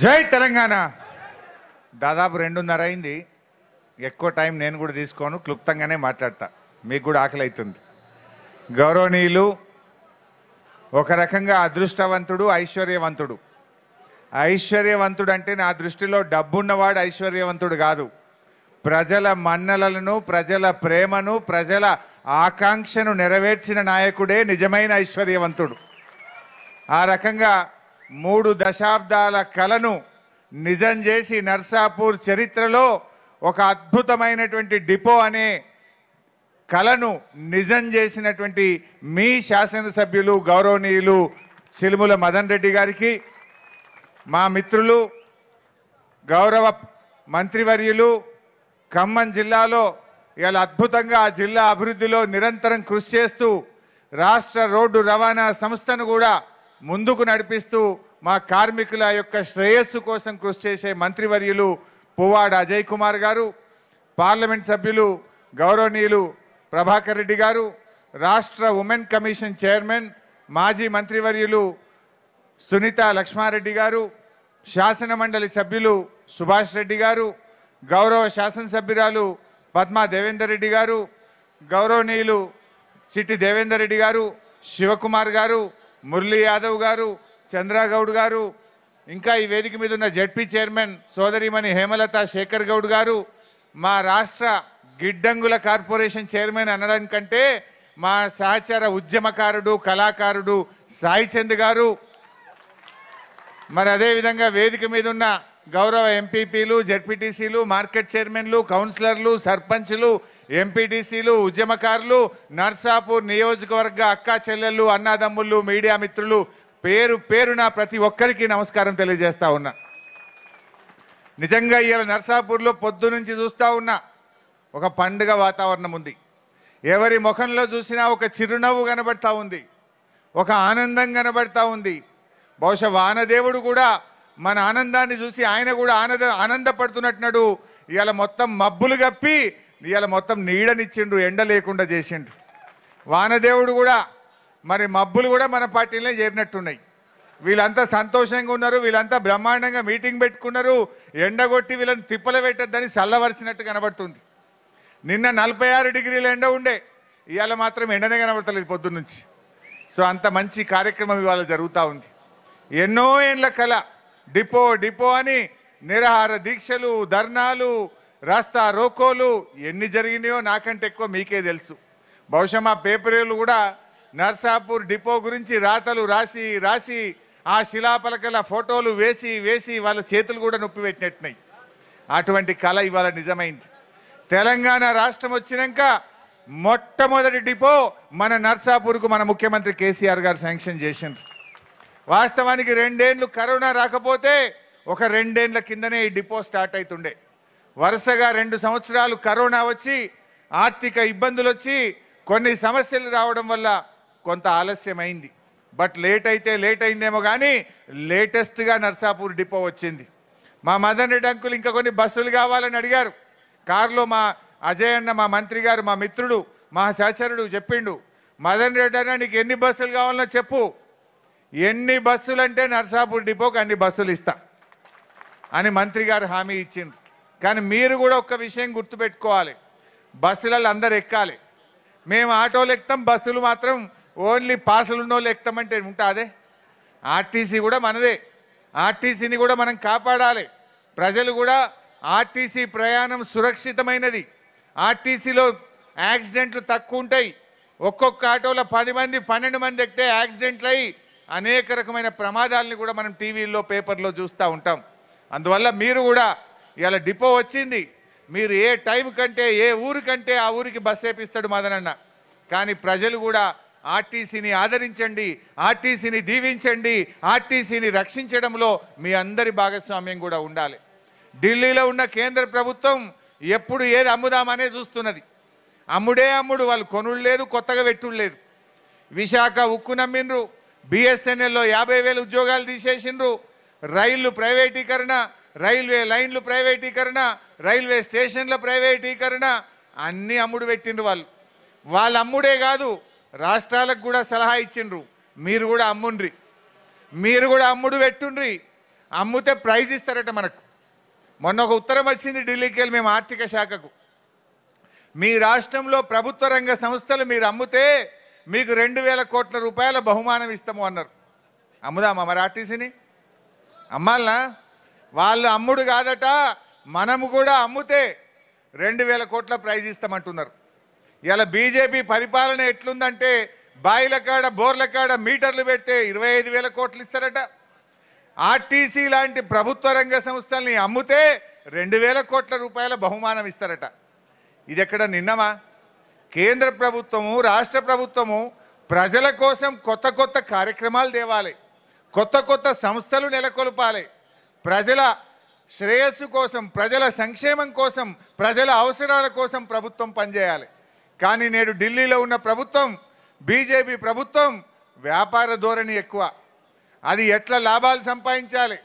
జై తెలంగాణ దాదాపు రెండున్నర అయింది ఎక్కువ టైం నేను కూడా తీసుకోను క్లుప్తంగానే మాట్లాడతా మీకు కూడా ఆకలి అవుతుంది గౌరవనీయులు ఒక రకంగా అదృష్టవంతుడు ఐశ్వర్యవంతుడు ఐశ్వర్యవంతుడు అంటే నా దృష్టిలో డబ్బున్నవాడు ఐశ్వర్యవంతుడు కాదు ప్రజల మన్నలను ప్రజల ప్రేమను ప్రజల ఆకాంక్షను నెరవేర్చిన నాయకుడే నిజమైన ఐశ్వర్యవంతుడు ఆ రకంగా మూడు దశాబ్దాల కలను నిజం చేసి నర్సాపూర్ చరిత్రలో ఒక అద్భుతమైనటువంటి డిపో అనే కలను నిజం చేసినటువంటి మీ శాసనసభ్యులు గౌరవనీయులు సిలుముల మదన్ రెడ్డి గారికి మా మిత్రులు గౌరవ మంత్రివర్యులు ఖమ్మం జిల్లాలో ఇలా అద్భుతంగా ఆ జిల్లా అభివృద్ధిలో నిరంతరం కృషి చేస్తూ రాష్ట్ర రోడ్డు రవాణా సంస్థను కూడా ముందుకు నడిపిస్తూ మా కార్మికుల యొక్క శ్రేయస్సు కోసం కృషి చేసే మంత్రివర్యులు పువ్వాడ అజయ్ కుమార్ గారు పార్లమెంట్ సభ్యులు గౌరవనీయులు ప్రభాకర్ రెడ్డి గారు రాష్ట్ర ఉమెన్ కమిషన్ చైర్మన్ మాజీ మంత్రివర్యులు సునీత లక్ష్మారెడ్డి గారు శాసన మండలి సభ్యులు సుభాష్ రెడ్డి గారు గౌరవ శాసనసభ్యురాలు పద్మా దేవేందర్ రెడ్డి గారు గౌరవనీయులు చిట్టి దేవేందర్ రెడ్డి గారు శివకుమార్ గారు మురళీ యాదవ్ గారు చంద్రగౌడ్ గారు ఇంకా ఈ వేదిక మీద ఉన్న జడ్పీ చైర్మన్ సోదరిమణి హేమలత శేఖర్ గౌడ్ గారు మా రాష్ట్ర గిడ్డంగుల కార్పొరేషన్ చైర్మన్ అనడానికంటే మా సహచర ఉద్యమకారుడు కళాకారుడు సాయిచంద్ గారు మరి అదేవిధంగా వేదిక మీద ఉన్న గౌరవ ఎంపీపీలు జెడ్పీటీసీలు మార్కెట్ చైర్మన్లు కౌన్సిలర్లు సర్పంచ్లు ఎంపీటీసీలు ఉద్యమకారులు నర్సాపూర్ నియోజకవర్గ అక్క చెల్లెళ్ళు అన్నాదమ్ముళ్ళు మీడియా మిత్రులు పేరు పేరున ప్రతి ఒక్కరికి నమస్కారం తెలియజేస్తా ఉన్నా నిజంగా ఇవాళ నర్సాపూర్లో పొద్దు నుంచి చూస్తూ ఉన్నా ఒక పండుగ వాతావరణం ఉంది ఎవరి ముఖంలో చూసినా ఒక చిరునవ్వు కనబడతా ఉంది ఒక ఆనందం కనబడతా ఉంది బహుశా వానదేవుడు కూడా మన ఆనందాన్ని చూసి ఆయన కూడా ఆనంద ఆనందపడుతున్నట్టున్నాడు ఇవాళ మొత్తం మబ్బులు కప్పి ఇవాళ మొత్తం నీడనిచ్చిండు ఎండ లేకుండా చేసిండ్రు వానదేవుడు కూడా మరి మబ్బులు కూడా మన పార్టీలనే చేరినట్టున్నాయి వీళ్ళంతా సంతోషంగా ఉన్నారు వీళ్ళంతా బ్రహ్మాండంగా మీటింగ్ పెట్టుకున్నారు ఎండగొట్టి వీళ్ళని తిప్పల పెట్టద్దని చల్లవరిచినట్టు కనబడుతుంది నిన్న నలభై ఆరు డిగ్రీల ఎండ ఉండే ఇవాళ మాత్రం ఎండనే కనబడతలేదు పొద్దున్నుంచి సో అంత మంచి కార్యక్రమం ఇవాళ జరుగుతూ ఉంది ఎన్నో ఏండ్ల కళ డిపో డిపో అని నిరాహార దీక్షలు ధర్నాలు రాస్తా రోకోలు ఎన్ని జరిగినాయో నాకంటే ఎక్కువ మీకే తెలుసు బహుశా మా పేపర్లు కూడా నర్సాపూర్ డిపో గురించి రాతలు రాసి రాసి ఆ శిలాపలకల ఫోటోలు వేసి వేసి వాళ్ళ చేతులు కూడా నొప్పి పెట్టినట్టున్నాయి అటువంటి కళ ఇవాళ నిజమైంది తెలంగాణ రాష్ట్రం వచ్చినాక మొట్టమొదటి డిపో మన నర్సాపూర్కు మన ముఖ్యమంత్రి కేసీఆర్ గారు శాంక్షన్ చేసింది వాస్తవానికి రెండేండ్లు కరోనా రాకపోతే ఒక రెండేండ్ల కిందనే ఈ డిపో స్టార్ట్ అవుతుండే వరుసగా రెండు సంవత్సరాలు కరోనా వచ్చి ఆర్థిక ఇబ్బందులు వచ్చి కొన్ని సమస్యలు రావడం వల్ల కొంత ఆలస్యమైంది బట్ లేట్ అయితే లేట్ అయిందేమో కానీ లేటెస్ట్గా నర్సాపూర్ డిపో వచ్చింది మా మదన్ డంకులు అంకులు ఇంకా కొన్ని బస్సులు కావాలని అడిగారు కారులో మా అజయ్ అన్న మా మంత్రి గారు మా మిత్రుడు మా సహచరుడు చెప్పిండు మదన్ రెడ్డి అన్న నీకు ఎన్ని బస్సులు కావాలో చెప్పు ఎన్ని బస్సులు అంటే నర్సాపూర్ డిపోకి అన్ని బస్సులు ఇస్తా అని మంత్రి గారు హామీ ఇచ్చిండ్రు కానీ మీరు కూడా ఒక్క విషయం గుర్తుపెట్టుకోవాలి బస్సులలో అందరు ఎక్కాలి మేము ఆటోలు ఎక్తాం బస్సులు మాత్రం ఓన్లీ పాసులు ఉన్నోళ్ళు ఉంటా ఉంటాదే ఆర్టీసీ కూడా మనదే ఆర్టీసీని కూడా మనం కాపాడాలి ప్రజలు కూడా ఆర్టీసీ ప్రయాణం సురక్షితమైనది ఆర్టీసీలో యాక్సిడెంట్లు తక్కువ ఉంటాయి ఒక్కొక్క ఆటోలో పది మంది పన్నెండు మంది ఎక్కితే యాక్సిడెంట్లు అయ్యి అనేక రకమైన ప్రమాదాలని కూడా మనం టీవీల్లో పేపర్లో చూస్తూ ఉంటాం అందువల్ల మీరు కూడా ఇవాళ డిపో వచ్చింది మీరు ఏ టైం కంటే ఏ ఊరు కంటే ఆ ఊరికి బస్ వేపిస్తాడు మదనన్న కానీ ప్రజలు కూడా ఆర్టీసీని ఆదరించండి ఆర్టీసీని దీవించండి ఆర్టీసీని రక్షించడంలో మీ అందరి భాగస్వామ్యం కూడా ఉండాలి ఢిల్లీలో ఉన్న కేంద్ర ప్రభుత్వం ఎప్పుడు ఏది అమ్ముదామనే చూస్తున్నది అమ్ముడే అమ్ముడు వాళ్ళు కొనుళ్ళు లేదు కొత్తగా పెట్టుళ్ళు లేదు విశాఖ ఉక్కు నమ్మిండ్రు బిఎస్ఎన్ఎల్లో యాభై వేల ఉద్యోగాలు తీసేసిండ్రు రైళ్లు ప్రైవేటీకరణ రైల్వే లైన్లు ప్రైవేటీకరణ రైల్వే స్టేషన్ల ప్రైవేటీకరణ అన్నీ అమ్ముడు పెట్టిండ్రు వాళ్ళు వాళ్ళ అమ్ముడే కాదు రాష్ట్రాలకు కూడా సలహా ఇచ్చిండ్రు మీరు కూడా అమ్ముండ్రి మీరు కూడా అమ్ముడు పెట్టుండ్రి అమ్ముతే ప్రైజ్ ఇస్తారట మనకు మొన్న ఒక ఉత్తరం వచ్చింది ఢిల్లీకి వెళ్ళి మేము ఆర్థిక శాఖకు మీ రాష్ట్రంలో ప్రభుత్వ రంగ సంస్థలు మీరు అమ్మితే మీకు రెండు వేల కోట్ల రూపాయల బహుమానం ఇస్తాము అన్నారు అమ్ముదామా మరి ఆర్టీసీని అమ్మాలనా వాళ్ళు అమ్ముడు కాదట మనము కూడా అమ్ముతే రెండు వేల కోట్ల ప్రైజ్ ఇస్తామంటున్నారు ఇలా బీజేపీ పరిపాలన ఎట్లుందంటే బాయిల కాడ బోర్ల కాడ మీటర్లు పెడితే ఇరవై ఐదు వేల కోట్లు ఇస్తారట ఆర్టీసీ లాంటి ప్రభుత్వ రంగ సంస్థల్ని అమ్మితే రెండు వేల కోట్ల రూపాయల బహుమానం ఇస్తారట ఇది ఎక్కడ నిన్నమా కేంద్ర ప్రభుత్వము రాష్ట్ర ప్రభుత్వము ప్రజల కోసం కొత్త కొత్త కార్యక్రమాలు తేవాలి కొత్త కొత్త సంస్థలు నెలకొల్పాలి ప్రజల శ్రేయస్సు కోసం ప్రజల సంక్షేమం కోసం ప్రజల అవసరాల కోసం ప్రభుత్వం పనిచేయాలి కానీ నేడు ఢిల్లీలో ఉన్న ప్రభుత్వం బీజేపీ ప్రభుత్వం వ్యాపార ధోరణి ఎక్కువ అది ఎట్లా లాభాలు సంపాదించాలి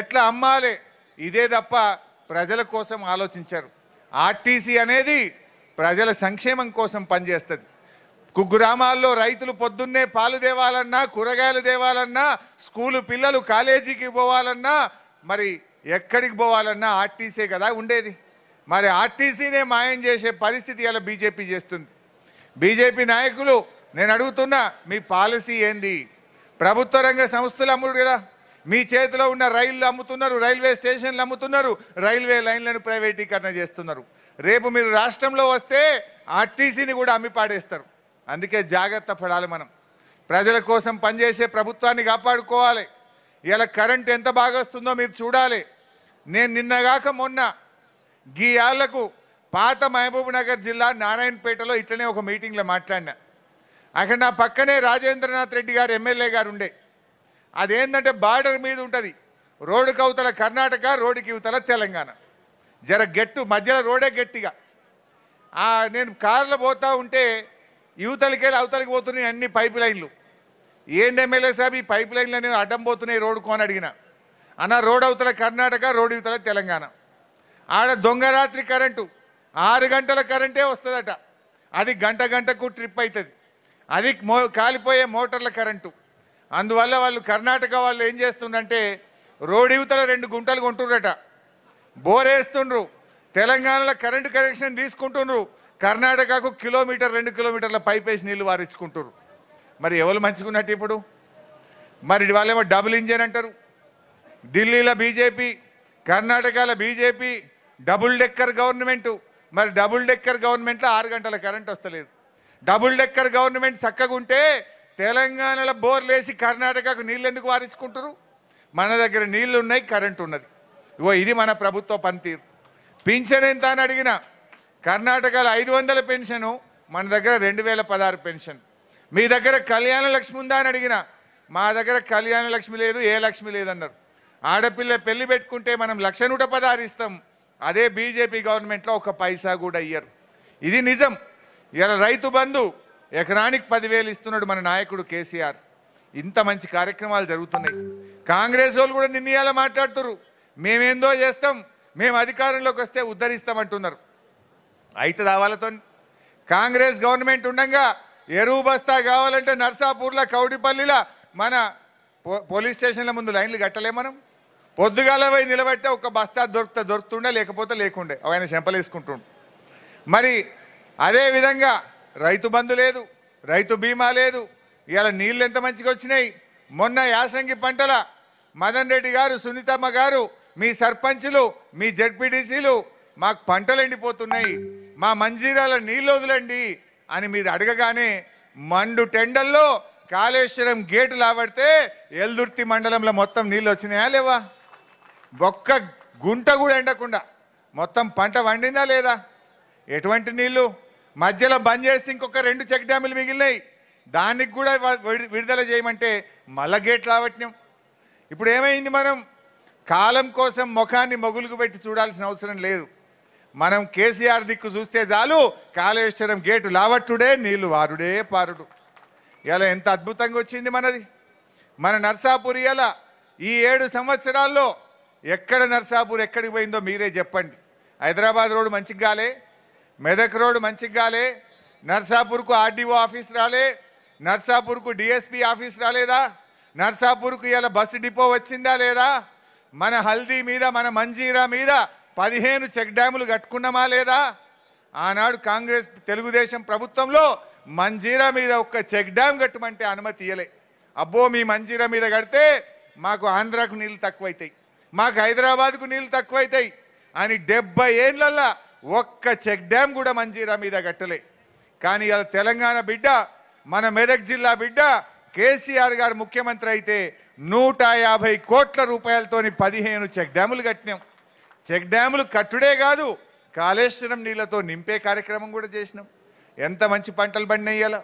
ఎట్లా అమ్మాలి ఇదే తప్ప ప్రజల కోసం ఆలోచించారు ఆర్టీసీ అనేది ప్రజల సంక్షేమం కోసం పనిచేస్తుంది కుగ్రామాల్లో రైతులు పొద్దున్నే పాలు దేవాలన్నా కూరగాయలు దేవాలన్నా స్కూలు పిల్లలు కాలేజీకి పోవాలన్నా మరి ఎక్కడికి పోవాలన్నా ఆర్టీసీ కదా ఉండేది మరి ఆర్టీసీనే మాయం చేసే పరిస్థితి ఇలా బీజేపీ చేస్తుంది బీజేపీ నాయకులు నేను అడుగుతున్నా మీ పాలసీ ఏంది ప్రభుత్వ రంగ సంస్థలు అమ్ముడు కదా మీ చేతిలో ఉన్న రైళ్లు అమ్ముతున్నారు రైల్వే స్టేషన్లు అమ్ముతున్నారు రైల్వే లైన్లను ప్రైవేటీకరణ చేస్తున్నారు రేపు మీరు రాష్ట్రంలో వస్తే ఆర్టీసీని కూడా అమ్మి పాడేస్తారు అందుకే జాగ్రత్త పడాలి మనం ప్రజల కోసం పనిచేసే ప్రభుత్వాన్ని కాపాడుకోవాలి ఇలా కరెంట్ ఎంత బాగా వస్తుందో మీరు చూడాలి నేను నిన్నగాక మొన్న ఏళ్లకు పాత మహబూబ్నగర్ జిల్లా నారాయణపేటలో ఇట్లనే ఒక మీటింగ్లో మాట్లాడినా అక్కడ నా పక్కనే రాజేంద్రనాథ్ రెడ్డి గారు ఎమ్మెల్యే గారు ఉండే అదేంటంటే బార్డర్ మీద ఉంటుంది రోడ్డు అవతల కర్ణాటక రోడ్డుకి ఇవతల తెలంగాణ జర గట్టు మధ్యలో రోడే గట్టిగా నేను కార్లో పోతూ ఉంటే యువతలకి వెళ్ళి అవతలకి పోతున్నాయి అన్ని పైప్ లైన్లు ఏంది ఎమ్మెల్యే సాబ్ ఈ పైప్ లైన్లు అనేది అడ్డం పోతున్నాయి రోడ్డు కోని అడిగిన అన్న రోడ్ అవతల కర్ణాటక రోడ్ ఇవతల తెలంగాణ ఆడ దొంగ రాత్రి కరెంటు ఆరు గంటల కరెంటే వస్తుందట అది గంట గంటకు ట్రిప్ అవుతుంది అది మో కాలిపోయే మోటార్ల కరెంటు అందువల్ల వాళ్ళు కర్ణాటక వాళ్ళు ఏం చేస్తుండంటే రోడివతల రెండు గుంటలు కొంటుర్రట బోరేస్తుండ్రు తెలంగాణలో కరెంటు కనెక్షన్ తీసుకుంటున్నారు కర్ణాటకకు కిలోమీటర్ రెండు కిలోమీటర్ల పైప్ వేసి నీళ్లు వారించుకుంటున్నారు మరి ఎవరు మంచుకున్నట్టు ఇప్పుడు మరి వాళ్ళేమో డబుల్ ఇంజన్ అంటారు ఢిల్లీలో బీజేపీ కర్ణాటకలో బీజేపీ డబుల్ డెక్కర్ గవర్నమెంటు మరి డబుల్ డెక్కర్ గవర్నమెంట్లో ఆరు గంటల కరెంట్ వస్తలేదు డబుల్ డెక్కర్ గవర్నమెంట్ చక్కగా ఉంటే తెలంగాణలో బోర్లేసి కర్ణాటకకు నీళ్ళు ఎందుకు వారించుకుంటారు మన దగ్గర నీళ్లు ఉన్నాయి కరెంట్ ఉన్నది ఓ ఇది మన ప్రభుత్వ పనితీరు పింఛన్ ఎంత అని అడిగిన కర్ణాటకలో ఐదు వందల పెన్షను మన దగ్గర రెండు వేల పదహారు పెన్షన్ మీ దగ్గర కళ్యాణ లక్ష్మి ఉందా అని అడిగిన మా దగ్గర కళ్యాణ లక్ష్మి లేదు ఏ లక్ష్మి లేదన్నారు ఆడపిల్ల పెళ్లి పెట్టుకుంటే మనం లక్ష నూట పదహారు ఇస్తాం అదే బీజేపీ గవర్నమెంట్లో ఒక పైసా కూడా ఇయ్యరు ఇది నిజం ఇలా రైతు బంధు ఎకరానికి పదివేలు ఇస్తున్నాడు మన నాయకుడు కేసీఆర్ ఇంత మంచి కార్యక్రమాలు జరుగుతున్నాయి కాంగ్రెస్ వాళ్ళు కూడా నిన్న మాట్లాడుతున్నారు మేమేందో చేస్తాం మేము అధికారంలోకి వస్తే ఉద్ధరిస్తామంటున్నారు అయితే దావాలతో కాంగ్రెస్ గవర్నమెంట్ ఉండగా ఎరువు బస్తా కావాలంటే నర్సాపూర్లో కౌడిపల్లిలో మన పోలీస్ స్టేషన్ల ముందు లైన్లు కట్టలే మనం పొద్దుగాల పోయి నిలబడితే ఒక బస్తా దొరుకుతా దొరుకుతుండే లేకపోతే లేకుండే ఆయన చెంపలేసుకుంటుండే మరి అదేవిధంగా రైతు బంధు లేదు రైతు బీమా లేదు ఇవాళ నీళ్ళు ఎంత మంచిగా వచ్చినాయి మొన్న యాసంగి పంటల మదన్ రెడ్డి గారు సునీతమ్మ గారు మీ సర్పంచ్లు మీ జడ్పీడీసీలు మాకు పంటలు ఎండిపోతున్నాయి మా మంజీరాల నీళ్ళు వదిలండి అని మీరు అడగగానే మండు టెండల్లో కాళేశ్వరం గేటు లాబడితే ఎల్దుర్తి మండలంలో మొత్తం నీళ్ళు వచ్చినాయా లేవా ఒక్క గుంట కూడా ఎండకుండా మొత్తం పంట వండిందా లేదా ఎటువంటి నీళ్ళు మధ్యలో బంద్ చేస్తే ఇంకొక రెండు చెక్ డ్యాములు మిగిలినాయి దానికి కూడా విడుదల చేయమంటే మళ్ళా గేట్ రావట్యం ఇప్పుడు ఏమైంది మనం కాలం కోసం ముఖాన్ని మొగులుకు పెట్టి చూడాల్సిన అవసరం లేదు మనం కేసీఆర్ దిక్కు చూస్తే చాలు కాళేశ్వరం గేటు లావట్టుడే నీళ్లు వారుడే పారుడు ఇలా ఎంత అద్భుతంగా వచ్చింది మనది మన నర్సాపూర్ ఇలా ఈ ఏడు సంవత్సరాల్లో ఎక్కడ నర్సాపూర్ ఎక్కడికి పోయిందో మీరే చెప్పండి హైదరాబాద్ రోడ్డు మంచిగా మెదక్ రోడ్ మంచిగా కాలే నర్సాపూర్కు ఆర్డీఓ ఆఫీస్ రాలే నర్సాపూర్కు డిఎస్పీ ఆఫీస్ రాలేదా నర్సాపూర్కు ఇలా బస్సు డిపో వచ్చిందా లేదా మన హల్దీ మీద మన మంజీరా మీద పదిహేను చెక్ డ్యాములు కట్టుకున్నామా లేదా ఆనాడు కాంగ్రెస్ తెలుగుదేశం ప్రభుత్వంలో మంజీరా మీద ఒక్క చెక్ డ్యామ్ కట్టమంటే అనుమతి ఇయ్యలే అబ్బో మీ మంజీరా మీద కడితే మాకు ఆంధ్రాకు నీళ్ళు తక్కువైతాయి మాకు హైదరాబాద్కు నీళ్ళు తక్కువైతాయి అని డెబ్బై ఏళ్ళల్లో ఒక్క చెక్ డ్యామ్ కూడా మంజీరా మీద కట్టలే కానీ ఇలా తెలంగాణ బిడ్డ మన మెదక్ జిల్లా బిడ్డ కేసీఆర్ గారు ముఖ్యమంత్రి అయితే నూట యాభై కోట్ల రూపాయలతోని పదిహేను చెక్ డ్యాములు కట్టినాం చెక్ డ్యాములు కట్టుడే కాదు కాళేశ్వరం నీళ్లతో నింపే కార్యక్రమం కూడా చేసినాం ఎంత మంచి పంటలు పండినయ్యాల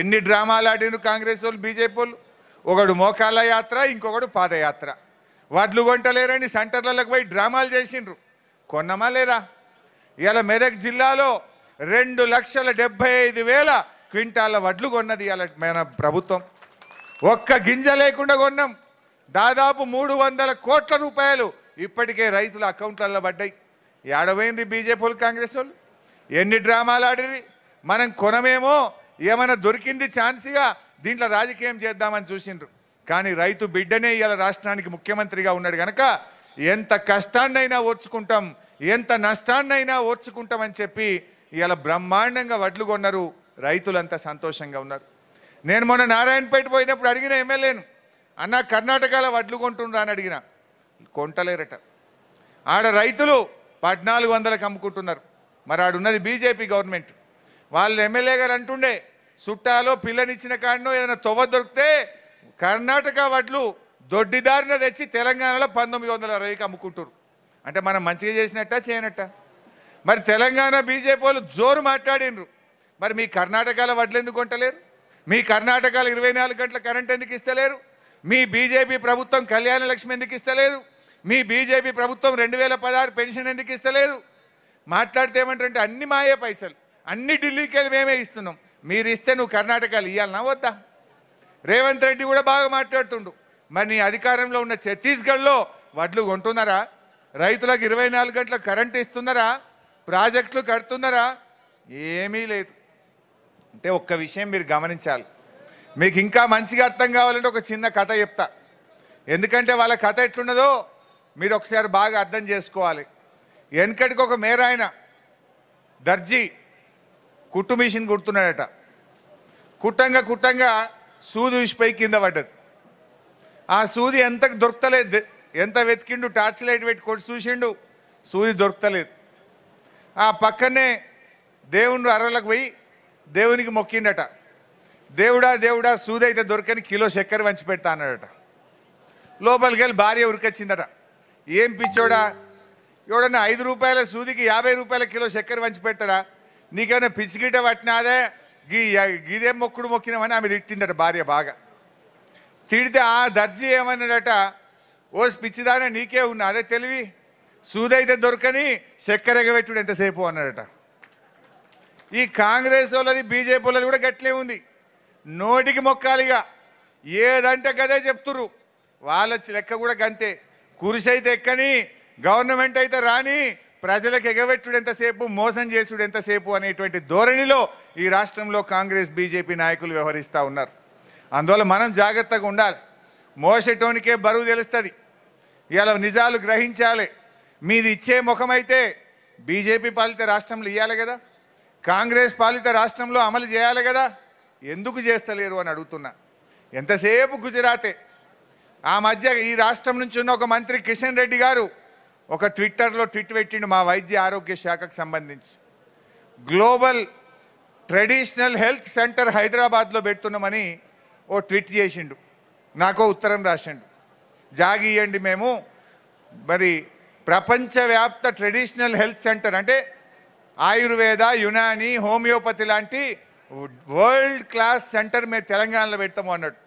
ఎన్ని డ్రామాలు ఆడిను కాంగ్రెస్ వాళ్ళు బీజేపీ వాళ్ళు ఒకడు మోకాళ్ళ యాత్ర ఇంకొకడు పాదయాత్ర వడ్లు కొంటలేరని సెంటర్లకు పోయి డ్రామాలు చేసిండ్రు కొన్నమా లేదా ఇలా మెదక్ జిల్లాలో రెండు లక్షల డెబ్బై ఐదు వేల క్వింటాల వడ్లు కొన్నది ఇలా మన ప్రభుత్వం ఒక్క గింజ లేకుండా కొన్నాం దాదాపు మూడు వందల కోట్ల రూపాయలు ఇప్పటికే రైతుల అకౌంట్లలో పడ్డాయి ఏడవైంది బీజేపీ వాళ్ళు కాంగ్రెస్ వాళ్ళు ఎన్ని డ్రామాలు ఆడిరి మనం కొనమేమో ఏమైనా దొరికింది ఛాన్స్గా దీంట్లో రాజకీయం చేద్దామని చూసిండ్రు కానీ రైతు బిడ్డనే ఇలా రాష్ట్రానికి ముఖ్యమంత్రిగా ఉన్నాడు కనుక ఎంత కష్టాన్నైనా ఓర్చుకుంటాం ఎంత నష్టాన్నైనా ఓర్చుకుంటామని చెప్పి ఇలా బ్రహ్మాండంగా వడ్లు కొన్నారు రైతులంతా సంతోషంగా ఉన్నారు నేను మొన్న నారాయణపేట పోయినప్పుడు అడిగిన ఎమ్మెల్యేను అన్న కర్ణాటకలో వడ్లు కొంటుండ్రా అని అడిగిన కొంటలేరట ఆడ రైతులు పద్నాలుగు వందలకు అమ్ముకుంటున్నారు మరి ఆడున్నది బీజేపీ గవర్నమెంట్ వాళ్ళు ఎమ్మెల్యే గారు అంటుండే చుట్టాలో పిల్లనిచ్చిన కాడనో ఏదైనా తొవ్వ దొరికితే కర్ణాటక వడ్లు దొడ్డిదారిన తెచ్చి తెలంగాణలో పంతొమ్మిది వందల అరవైకి అమ్ముకుంటారు అంటే మనం మంచిగా చేసినట్ట చేయనట్ట మరి తెలంగాణ బీజేపీ వాళ్ళు జోరు మాట్లాడినరు మరి మీ కర్ణాటకలో వడ్లు ఎందుకు కొంటలేరు మీ కర్ణాటకలో ఇరవై నాలుగు గంటల కరెంట్ ఎందుకు ఇస్తలేరు మీ బీజేపీ ప్రభుత్వం కళ్యాణ లక్ష్మి ఎందుకు ఇస్తలేదు మీ బీజేపీ ప్రభుత్వం రెండు వేల పదహారు పెన్షన్ ఎందుకు ఇస్తలేదు మాట్లాడితే ఏమంటారంటే అన్ని మాయే పైసలు అన్ని ఢిల్లీకి వెళ్ళి మేమే ఇస్తున్నాం మీరు ఇస్తే నువ్వు కర్ణాటకలు ఇవ్వాలనా వద్దా రేవంత్ రెడ్డి కూడా బాగా మాట్లాడుతుండు మరి నీ అధికారంలో ఉన్న ఛత్తీస్గఢ్లో వడ్లు కొంటున్నారా రైతులకు ఇరవై నాలుగు గంటలు కరెంట్ ఇస్తున్నారా ప్రాజెక్టులు కడుతున్నారా ఏమీ లేదు అంటే ఒక్క విషయం మీరు గమనించాలి మీకు ఇంకా మంచిగా అర్థం కావాలంటే ఒక చిన్న కథ చెప్తా ఎందుకంటే వాళ్ళ కథ ఎట్లున్నదో మీరు ఒకసారి బాగా అర్థం చేసుకోవాలి వెనకటికి ఒక మేరాయన దర్జీ కుట్టు మిషన్ కుడుతున్నాడట కుట్టంగా కుట్టంగా సూది విషిపై కింద పడ్డది ఆ సూది ఎంతకు దొరుకుతలేదు ఎంత వెతికిండు టార్చ్ లైట్ పెట్టుకొని చూసిండు సూది దొరకలేదు ఆ పక్కనే దేవుని అరలకు పోయి దేవునికి మొక్కిండట దేవుడా దేవుడా సూది అయితే దొరకని కిలో చక్కెర వంచి పెడతా అన్నాడట లోపలికి వెళ్ళి భార్య ఉరికొచ్చిందట ఏం పిచ్చోడా ఎవడన్నా ఐదు రూపాయల సూదికి యాభై రూపాయల కిలో చక్కెర వంచి పెడతాడా నీకేమైనా పిచ్చిగిట పట్టినాదే గీ గీదే మొక్కుడు మొక్కినామని ఆమె తిట్టిందట భార్య బాగా తిడితే ఆ దర్జీ ఏమన్నాడట ఓ పిచ్చిదానే నీకే ఉన్నా అదే తెలివి సూదైతే దొరకని చక్కెరగబెట్టుడు ఎంతసేపు అన్నాడట ఈ కాంగ్రెస్ వాళ్ళది బీజేపీ వాళ్ళది కూడా గట్లే ఉంది నోటికి మొక్కాలిగా ఏదంటే గదే చెప్తురు వాళ్ళ లెక్క కూడా గంతే కురిసి అయితే ఎక్కని గవర్నమెంట్ అయితే రాని ప్రజలకు ఎగబెట్టుడు ఎంతసేపు మోసం చేసుడు ఎంతసేపు అనేటువంటి ధోరణిలో ఈ రాష్ట్రంలో కాంగ్రెస్ బీజేపీ నాయకులు వ్యవహరిస్తూ ఉన్నారు అందువల్ల మనం జాగ్రత్తగా ఉండాలి మోసటోనికే బరువు తెలుస్తుంది ఇవాళ నిజాలు గ్రహించాలి మీది ఇచ్చే ముఖమైతే బీజేపీ పాలిత రాష్ట్రంలో ఇవ్వాలి కదా కాంగ్రెస్ పాలిత రాష్ట్రంలో అమలు చేయాలి కదా ఎందుకు చేస్తలేరు అని అడుగుతున్నా ఎంతసేపు గుజరాతే ఆ మధ్య ఈ రాష్ట్రం నుంచి ఉన్న ఒక మంత్రి కిషన్ రెడ్డి గారు ఒక ట్విట్టర్లో ట్విట్ పెట్టిండు మా వైద్య ఆరోగ్య శాఖకు సంబంధించి గ్లోబల్ ట్రెడిషనల్ హెల్త్ సెంటర్ హైదరాబాద్లో పెడుతున్నామని ఓ ట్విట్ చేసిండు నాకో ఉత్తరం రాసిండు జాగియండి మేము మరి ప్రపంచవ్యాప్త ట్రెడిషనల్ హెల్త్ సెంటర్ అంటే ఆయుర్వేద యునాని హోమియోపతి లాంటి వరల్డ్ క్లాస్ సెంటర్ మేము తెలంగాణలో పెడతాము అన్నాడు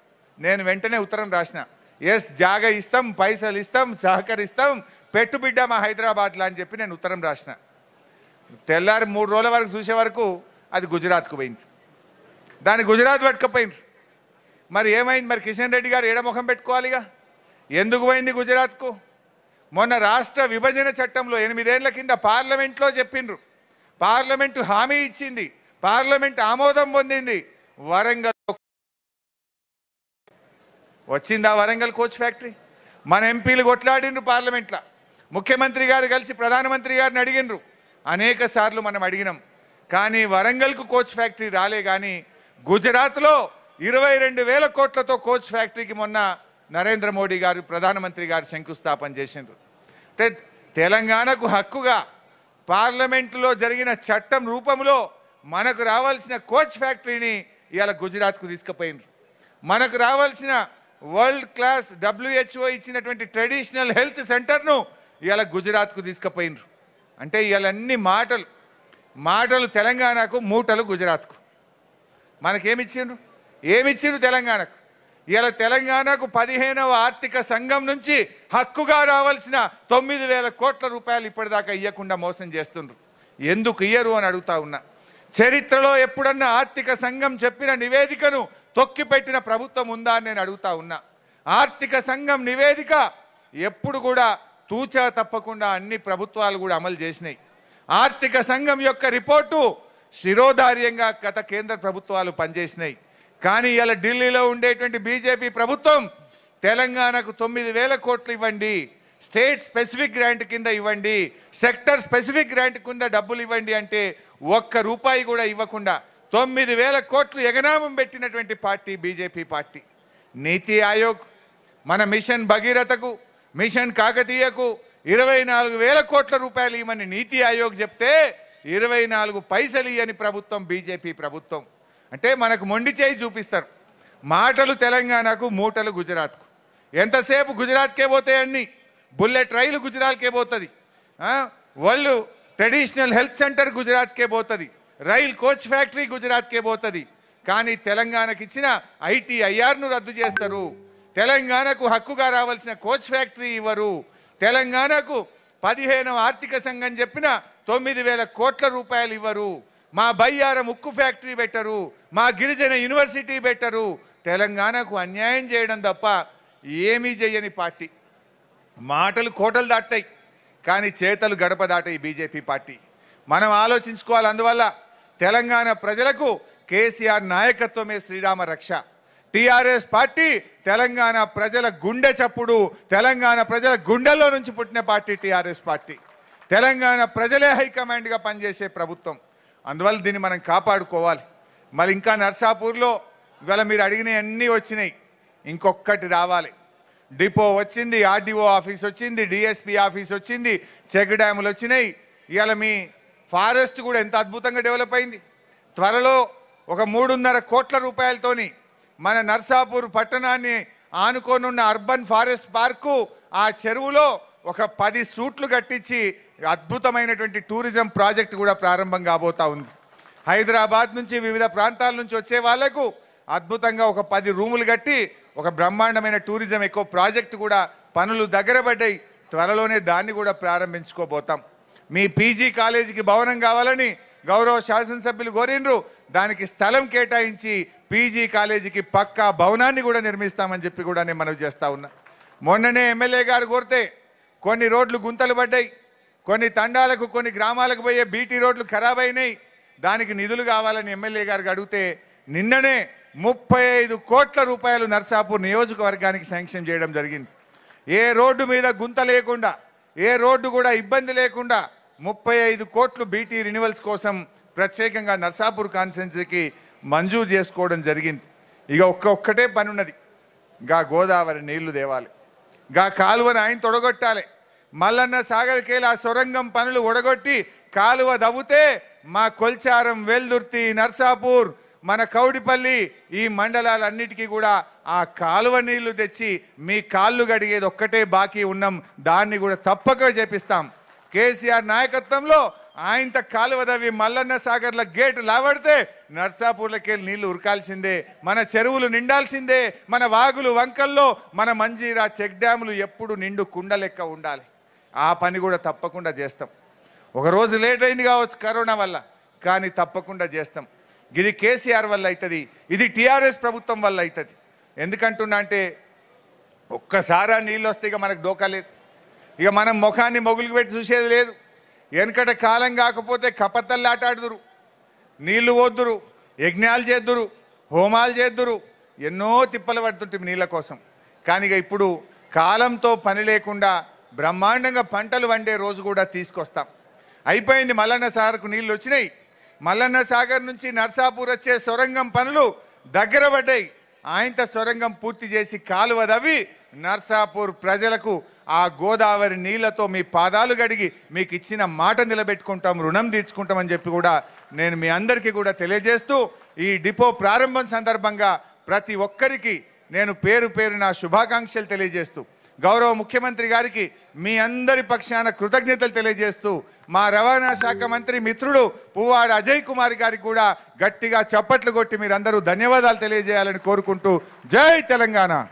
నేను వెంటనే ఉత్తరం రాసిన ఎస్ జాగ ఇస్తాం పైసలు ఇస్తాం సహకరిస్తాం పెట్టుబిడ్డ మా హైదరాబాద్లో అని చెప్పి నేను ఉత్తరం రాసిన తెల్లారి మూడు రోజుల వరకు చూసే వరకు అది గుజరాత్కు పోయింది దాన్ని గుజరాత్ పట్టుకపోయింది మరి ఏమైంది మరి కిషన్ రెడ్డి గారు ఏడ ముఖం పెట్టుకోవాలిగా ఎందుకు పోయింది గుజరాత్కు మొన్న రాష్ట్ర విభజన చట్టంలో ఎనిమిదేళ్ల కింద పార్లమెంట్లో చెప్పిండ్రు పార్లమెంటు హామీ ఇచ్చింది పార్లమెంట్ ఆమోదం పొందింది వరంగల్ వచ్చిందా వరంగల్ కోచ్ ఫ్యాక్టరీ మన ఎంపీలు కొట్లాడిండ్రు పార్లమెంట్లో ముఖ్యమంత్రి గారు కలిసి ప్రధానమంత్రి గారిని అడిగినరు అనేక సార్లు మనం అడిగినాం కానీ వరంగల్కు కోచ్ ఫ్యాక్టరీ రాలే కానీ గుజరాత్లో ఇరవై రెండు వేల కోట్లతో కోచ్ ఫ్యాక్టరీకి మొన్న నరేంద్ర మోడీ గారు ప్రధానమంత్రి గారు శంకుస్థాపన చేసినారు అంటే తెలంగాణకు హక్కుగా పార్లమెంటులో జరిగిన చట్టం రూపంలో మనకు రావాల్సిన కోచ్ ఫ్యాక్టరీని ఇవాళ గుజరాత్కు తీసుకుపోయింది మనకు రావాల్సిన వరల్డ్ క్లాస్ డబ్ల్యూహెచ్ఓ ఇచ్చినటువంటి ట్రెడిషనల్ హెల్త్ సెంటర్ను ఇవాళ గుజరాత్కు తీసుకుపోయినరు అంటే ఇవాళ అన్ని మాటలు మాటలు తెలంగాణకు మూటలు గుజరాత్కు మనకేమిచ్చిండ్రు ఏమిచ్చిండ్రు తెలంగాణకు ఇలా తెలంగాణకు పదిహేనవ ఆర్థిక సంఘం నుంచి హక్కుగా రావాల్సిన తొమ్మిది వేల కోట్ల రూపాయలు ఇప్పటిదాకా ఇవ్వకుండా మోసం చేస్తుండ్రు ఎందుకు ఇయ్యరు అని అడుగుతా ఉన్నా చరిత్రలో ఎప్పుడన్నా ఆర్థిక సంఘం చెప్పిన నివేదికను తొక్కిపెట్టిన ప్రభుత్వం ఉందా అని నేను అడుగుతా ఉన్నా ఆర్థిక సంఘం నివేదిక ఎప్పుడు కూడా తూచా తప్పకుండా అన్ని ప్రభుత్వాలు కూడా అమలు చేసినాయి ఆర్థిక సంఘం యొక్క రిపోర్టు శిరోధార్యంగా గత కేంద్ర ప్రభుత్వాలు పనిచేసినాయి కానీ ఇలా ఢిల్లీలో ఉండేటువంటి బీజేపీ ప్రభుత్వం తెలంగాణకు తొమ్మిది వేల కోట్లు ఇవ్వండి స్టేట్ స్పెసిఫిక్ గ్రాంట్ కింద ఇవ్వండి సెక్టర్ స్పెసిఫిక్ గ్రాంట్ కింద డబ్బులు ఇవ్వండి అంటే ఒక్క రూపాయి కూడా ఇవ్వకుండా తొమ్మిది వేల కోట్లు ఎగనామం పెట్టినటువంటి పార్టీ బీజేపీ పార్టీ నీతి ఆయోగ్ మన మిషన్ భగీరథకు మిషన్ కాకతీయకు ఇరవై నాలుగు వేల కోట్ల రూపాయలు ఇవ్వని నీతి ఆయోగ్ చెప్తే ఇరవై నాలుగు పైసలు ఇవ్వని ప్రభుత్వం బీజేపీ ప్రభుత్వం అంటే మనకు మొండి చేయి చూపిస్తారు మాటలు తెలంగాణకు మూటలు గుజరాత్కు ఎంతసేపు గుజరాత్కే పోతాయండి బుల్లెట్ రైలు గుజరాత్కే పోతుంది వాళ్ళు ట్రెడిషనల్ హెల్త్ సెంటర్ గుజరాత్కే పోతుంది రైల్ కోచ్ ఫ్యాక్టరీ గుజరాత్కే పోతుంది కానీ తెలంగాణకి ఇచ్చిన ఐటీఐఆర్ను రద్దు చేస్తారు తెలంగాణకు హక్కుగా రావాల్సిన కోచ్ ఫ్యాక్టరీ ఇవ్వరు తెలంగాణకు పదిహేనవ ఆర్థిక సంఘం చెప్పిన తొమ్మిది వేల కోట్ల రూపాయలు ఇవ్వరు మా బయ్యార ముక్కు ఫ్యాక్టరీ పెట్టరు మా గిరిజన యూనివర్సిటీ పెట్టరు తెలంగాణకు అన్యాయం చేయడం తప్ప ఏమీ చేయని పార్టీ మాటలు కోటలు దాటాయి కానీ చేతలు గడప దాటాయి బీజేపీ పార్టీ మనం ఆలోచించుకోవాలి అందువల్ల తెలంగాణ ప్రజలకు కేసీఆర్ నాయకత్వమే శ్రీరామ రక్ష టీఆర్ఎస్ పార్టీ తెలంగాణ ప్రజల గుండె చప్పుడు తెలంగాణ ప్రజల గుండెల్లో నుంచి పుట్టిన పార్టీ టీఆర్ఎస్ పార్టీ తెలంగాణ ప్రజలే హైకమాండ్గా పనిచేసే ప్రభుత్వం అందువల్ల దీన్ని మనం కాపాడుకోవాలి మళ్ళీ ఇంకా నర్సాపూర్లో ఇవాళ మీరు అడిగినవన్నీ వచ్చినాయి ఇంకొక్కటి రావాలి డిపో వచ్చింది ఆర్డీఓ ఆఫీస్ వచ్చింది డిఎస్పి ఆఫీస్ వచ్చింది చెక్ డ్యాములు వచ్చినాయి ఇవాళ మీ ఫారెస్ట్ కూడా ఎంత అద్భుతంగా డెవలప్ అయింది త్వరలో ఒక మూడున్నర కోట్ల రూపాయలతోని మన నర్సాపూర్ పట్టణాన్ని ఆనుకోనున్న అర్బన్ ఫారెస్ట్ పార్కు ఆ చెరువులో ఒక పది సూట్లు కట్టించి అద్భుతమైనటువంటి టూరిజం ప్రాజెక్ట్ కూడా ప్రారంభం కాబోతా ఉంది హైదరాబాద్ నుంచి వివిధ ప్రాంతాల నుంచి వచ్చే వాళ్లకు అద్భుతంగా ఒక పది రూములు కట్టి ఒక బ్రహ్మాండమైన టూరిజం ఎక్కువ ప్రాజెక్టు కూడా పనులు దగ్గర పడ్డాయి త్వరలోనే దాన్ని కూడా ప్రారంభించుకోబోతాం మీ పీజీ కాలేజీకి భవనం కావాలని గౌరవ శాసనసభ్యులు కోరిండ్రు దానికి స్థలం కేటాయించి పీజీ కాలేజీకి పక్కా భవనాన్ని కూడా నిర్మిస్తామని చెప్పి కూడా నేను మనవి చేస్తా ఉన్నా మొన్ననే ఎమ్మెల్యే గారు కోరితే కొన్ని రోడ్లు గుంతలు పడ్డాయి కొన్ని తండాలకు కొన్ని గ్రామాలకు పోయే బీటీ రోడ్లు ఖరాబ్ అయినాయి దానికి నిధులు కావాలని ఎమ్మెల్యే గారికి అడిగితే నిన్ననే ముప్పై ఐదు కోట్ల రూపాయలు నర్సాపూర్ నియోజకవర్గానికి శాంక్షన్ చేయడం జరిగింది ఏ రోడ్డు మీద గుంత లేకుండా ఏ రోడ్డు కూడా ఇబ్బంది లేకుండా ముప్పై ఐదు కోట్లు బీటీ రినివల్స్ కోసం ప్రత్యేకంగా నర్సాపూర్ కాన్స్టెన్సీకి మంజూరు చేసుకోవడం జరిగింది ఇక ఒక్క ఒక్కటే పని ఉన్నది గా గోదావరి నీళ్లు దేవాలి గా కాలువను ఆయన తొడగొట్టాలి మల్లన్న ఆ సొరంగం పనులు ఒడగొట్టి కాలువ దవ్వుతే మా కొల్చారం వెల్దుర్తి నర్సాపూర్ మన కౌడిపల్లి ఈ మండలాలన్నిటికీ కూడా ఆ కాలువ నీళ్లు తెచ్చి మీ కాళ్ళు గడిగేది ఒక్కటే బాకీ ఉన్నాం దాన్ని కూడా తప్పక చేపిస్తాం కేసీఆర్ నాయకత్వంలో ఆయనత కాలువ దవ్వి మల్లన్న సాగర్ల గేట్ లావడితే నర్సాపూర్లకి నీళ్లు ఉరకాల్సిందే మన చెరువులు నిండాల్సిందే మన వాగులు వంకల్లో మన మంజీరా చెక్ డ్యాములు ఎప్పుడు నిండు కుండలెక్క ఉండాలి ఆ పని కూడా తప్పకుండా చేస్తాం ఒకరోజు లేట్ అయింది కావచ్చు కరోనా వల్ల కానీ తప్పకుండా చేస్తాం ఇది కేసీఆర్ వల్ల అవుతుంది ఇది టీఆర్ఎస్ ప్రభుత్వం వల్ల అవుతుంది ఎందుకంటున్నా అంటే ఒక్కసారా నీళ్ళు వస్తే ఇక మనకు డోకా లేదు ఇక మనం ముఖాన్ని మొగులుకు పెట్టి చూసేది లేదు వెనకట కాలం కాకపోతే కపతల్లాటాడుదురు నీళ్లు వద్దురు యజ్ఞాలు చేద్దురు హోమాలు చేద్దురు ఎన్నో తిప్పలు పడుతుంటే నీళ్ళ కోసం కానీ ఇక ఇప్పుడు కాలంతో పని లేకుండా బ్రహ్మాండంగా పంటలు వండే రోజు కూడా తీసుకొస్తాం అయిపోయింది మల్లన్న సాగర్కు నీళ్ళు వచ్చినాయి మల్లన్న సాగర్ నుంచి నర్సాపూర్ వచ్చే సొరంగం పనులు దగ్గర పడ్డాయి ఆయంత సొరంగం పూర్తి చేసి కాలువ దవ్వి నర్సాపూర్ ప్రజలకు ఆ గోదావరి నీళ్లతో మీ పాదాలు గడిగి మీకు ఇచ్చిన మాట నిలబెట్టుకుంటాం రుణం తీర్చుకుంటామని చెప్పి కూడా నేను మీ అందరికీ కూడా తెలియజేస్తూ ఈ డిపో ప్రారంభం సందర్భంగా ప్రతి ఒక్కరికి నేను పేరు పేరు నా శుభాకాంక్షలు తెలియజేస్తూ గౌరవ ముఖ్యమంత్రి గారికి మీ అందరి పక్షాన కృతజ్ఞతలు తెలియజేస్తూ మా రవాణా శాఖ మంత్రి మిత్రుడు పువ్వాడ అజయ్ కుమార్ గారికి కూడా గట్టిగా చప్పట్లు కొట్టి మీరందరూ ధన్యవాదాలు తెలియజేయాలని కోరుకుంటూ జై తెలంగాణ